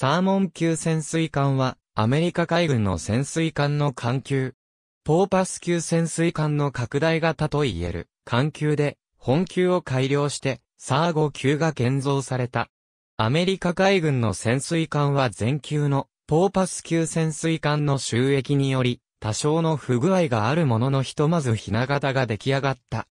サーモン級潜水艦は、アメリカ海軍の潜水艦の艦級。ポーパス級潜水艦の拡大型と言える、艦級で、本級を改良して、サーゴ級が建造された。アメリカ海軍の潜水艦は全級の、ポーパス級潜水艦の収益により、多少の不具合があるもののひとまずひな型が出来上がった。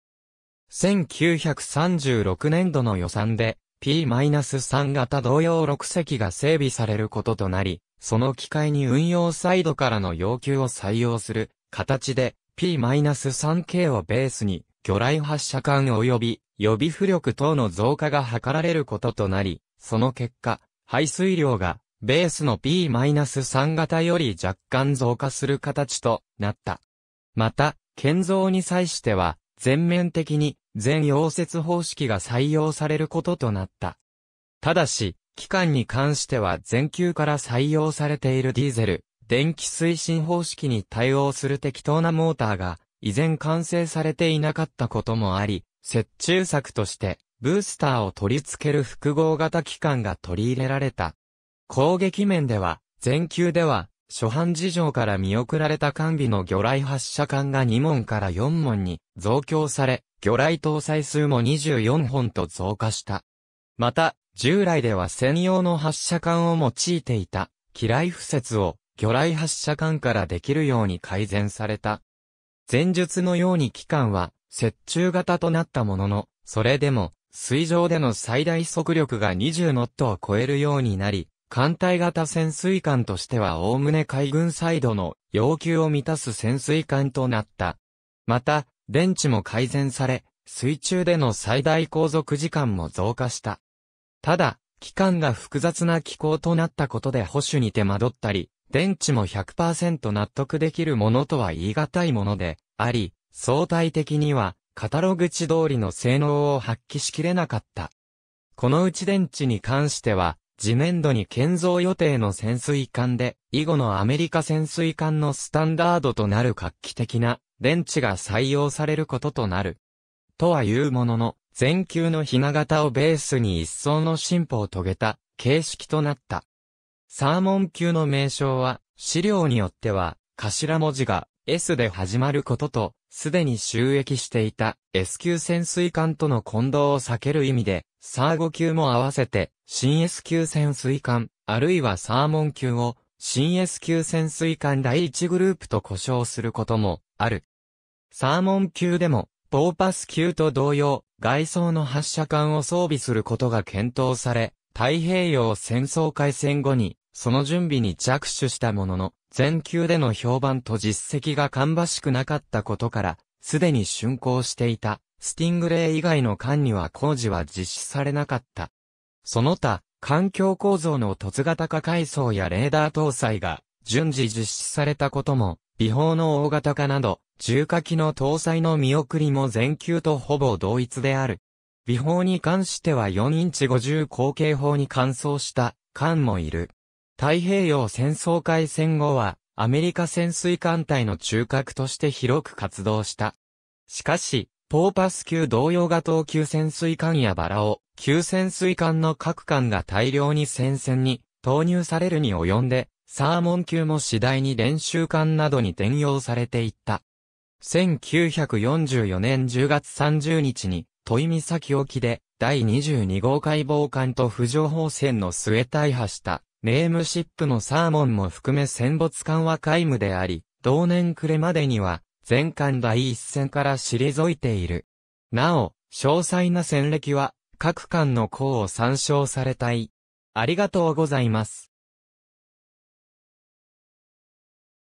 1936年度の予算で、P-3 型同様6隻が整備されることとなり、その機会に運用サイドからの要求を採用する形で P-3K をベースに魚雷発射管及び予備浮力等の増加が図られることとなり、その結果、排水量がベースの P-3 型より若干増加する形となった。また、建造に際しては、全面的に全溶接方式が採用されることとなった。ただし、期間に関しては全球から採用されているディーゼル、電気推進方式に対応する適当なモーターが、依然完成されていなかったこともあり、折衷策として、ブースターを取り付ける複合型機関が取り入れられた。攻撃面では、全球では、初版事情から見送られた完備の魚雷発射管が2門から4門に増強され、魚雷搭載数も24本と増加した。また、従来では専用の発射管を用いていた、機雷付設を魚雷発射管からできるように改善された。前述のように機関は、折衷型となったものの、それでも、水上での最大速力が20ノットを超えるようになり、艦隊型潜水艦としては概ね海軍サイドの要求を満たす潜水艦となった。また、電池も改善され、水中での最大航続時間も増加した。ただ、機関が複雑な機構となったことで保守に手間取ったり、電池も100%納得できるものとは言い難いもので、あり、相対的には、カタログ値通りの性能を発揮しきれなかった。このうち電池に関しては、次年度に建造予定の潜水艦で、以後のアメリカ潜水艦のスタンダードとなる画期的な電池が採用されることとなる。とはいうものの、全球のひな型をベースに一層の進歩を遂げた形式となった。サーモン級の名称は、資料によっては、頭文字が S で始まることと、すでに収益していた S 級潜水艦との混同を避ける意味で、サーゴ級も合わせて、新 S 級潜水艦、あるいはサーモン級を、新 S 級潜水艦第1グループと呼称することも、ある。サーモン級でも、ポーパス級と同様、外装の発射管を装備することが検討され、太平洋戦争開戦後に、その準備に着手したものの、全球での評判と実績が芳しくなかったことから、すでに竣工していた、スティングレイ以外の艦には工事は実施されなかった。その他、環境構造の突型化階層やレーダー搭載が、順次実施されたことも、微砲の大型化など、重火器の搭載の見送りも全球とほぼ同一である。微砲に関しては4インチ50口径砲に換装した、艦もいる。太平洋戦争開戦後は、アメリカ潜水艦隊の中核として広く活動した。しかし、ポーパス級同様が東級潜水艦やバラを、級潜水艦の各艦が大量に戦線に投入されるに及んで、サーモン級も次第に練習艦などに転用されていった。1944年10月30日に、トイミキ沖で、第22号解剖艦と浮上砲戦の末大破した。ネームシップのサーモンも含め戦没艦は皆無であり、同年暮れまでには、全艦第一線から退いている。なお、詳細な戦歴は、各艦の項を参照されたい。ありがとうございます。